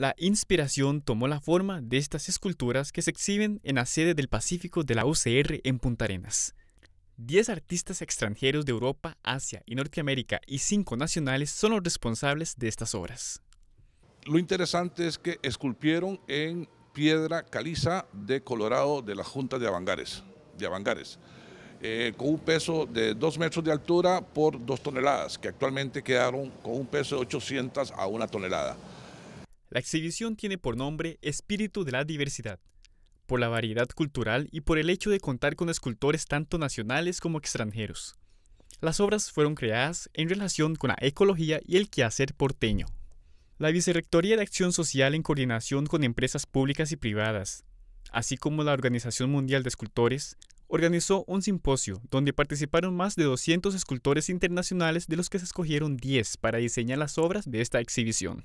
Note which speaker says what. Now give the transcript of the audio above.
Speaker 1: La inspiración tomó la forma de estas esculturas que se exhiben en la sede del Pacífico de la UCR en Punta Arenas. Diez artistas extranjeros de Europa, Asia y Norteamérica y cinco nacionales son los responsables de estas obras. Lo
Speaker 2: interesante es que esculpieron en piedra caliza de Colorado de la Junta de Avangares, de Avangares eh, con un peso de dos metros de altura por dos toneladas, que actualmente quedaron con un peso de 800 a una tonelada.
Speaker 1: La exhibición tiene por nombre Espíritu de la Diversidad, por la variedad cultural y por el hecho de contar con escultores tanto nacionales como extranjeros. Las obras fueron creadas en relación con la ecología y el quehacer porteño. La Vicerrectoría de Acción Social en coordinación con empresas públicas y privadas, así como la Organización Mundial de Escultores, organizó un simposio donde participaron más de 200 escultores internacionales de los que se escogieron 10 para diseñar las obras de esta exhibición.